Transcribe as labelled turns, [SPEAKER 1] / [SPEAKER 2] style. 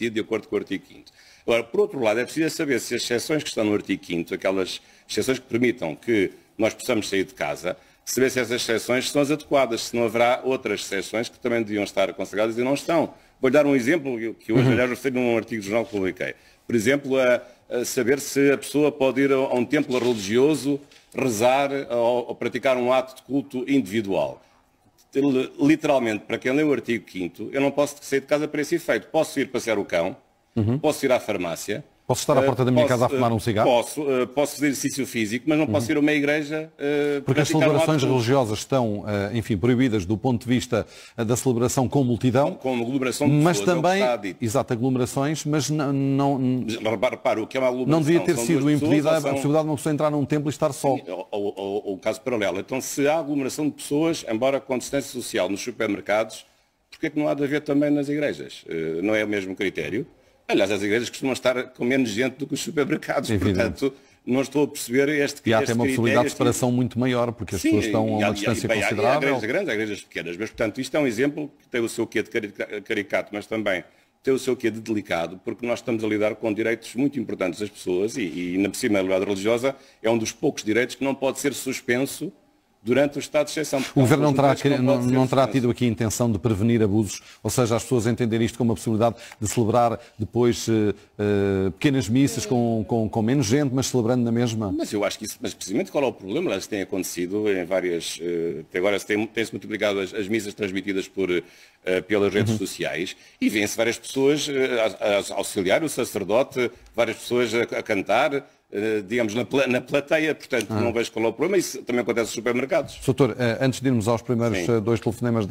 [SPEAKER 1] permitido de acordo com o artigo 5 Agora, por outro lado, é preciso saber se as exceções que estão no artigo 5 aquelas exceções que permitam que nós possamos sair de casa, saber se essas exceções são as adequadas, se não haverá outras exceções que também deviam estar consagradas e não estão. Vou-lhe dar um exemplo que hoje, uhum. aliás, referi num artigo do jornal que publiquei. Por exemplo, a, a saber se a pessoa pode ir a, a um templo religioso rezar ou, ou praticar um ato de culto individual literalmente, para quem lê o artigo 5 eu não posso sair de casa para esse efeito. Posso ir passear o cão, uhum. posso ir à farmácia,
[SPEAKER 2] Posso estar à eh, porta da minha posso, casa a fumar um eh, cigarro?
[SPEAKER 1] Posso, eh, posso fazer exercício físico, mas não posso uhum. ir a uma igreja. Uh, Porque as celebrações um religiosas
[SPEAKER 2] estão, uh, enfim, proibidas do ponto de vista da celebração com multidão.
[SPEAKER 1] Com, com aglomeração de mas é também,
[SPEAKER 2] é exato, aglomerações, mas não, não mas,
[SPEAKER 1] repara, o que é uma aglomeração? Não devia ter sido impedida a possibilidade de uma pessoa entrar num templo e estar só. O ou, caso paralelo. Então, se há aglomeração de pessoas, embora com distância social nos supermercados, porquê é que não há de haver também nas igrejas? Uh, não é o mesmo critério? Aliás, as igrejas costumam estar com menos gente do que os supermercados, é Evidente. portanto não estou a perceber este que E há até uma possibilidade de separação
[SPEAKER 2] muito maior, porque as Sim, pessoas estão a uma distância e, considerável. Há, igrejas
[SPEAKER 1] grandes, há igrejas pequenas, mas portanto isto é um exemplo que tem o seu quê de caricato, mas também tem o seu quê de delicado, porque nós estamos a lidar com direitos muito importantes das pessoas e, e na cima a liberdade religiosa é um dos poucos direitos que não pode ser suspenso durante o estado de exceção. O Governo não terá, não,
[SPEAKER 2] não terá tido aqui a intenção de prevenir abusos, ou seja, as pessoas entenderem isto como uma possibilidade de celebrar depois uh, uh, pequenas missas com, com, com, menos gente, mas celebrando na mesma. Mas
[SPEAKER 1] eu acho que isso, mas precisamente qual é o problema? Elas têm acontecido em várias, uh, até agora tem-se tem multiplicado as, as, missas transmitidas por, pelas redes uhum. sociais e vêm se várias pessoas a, a, auxiliar o sacerdote, várias pessoas a, a cantar, eh, digamos, na, na plateia, portanto ah. não vejo qual é o problema, isso também acontece nos supermercados.
[SPEAKER 2] Doutor, eh, antes de irmos aos primeiros Sim. Eh, dois telefonemas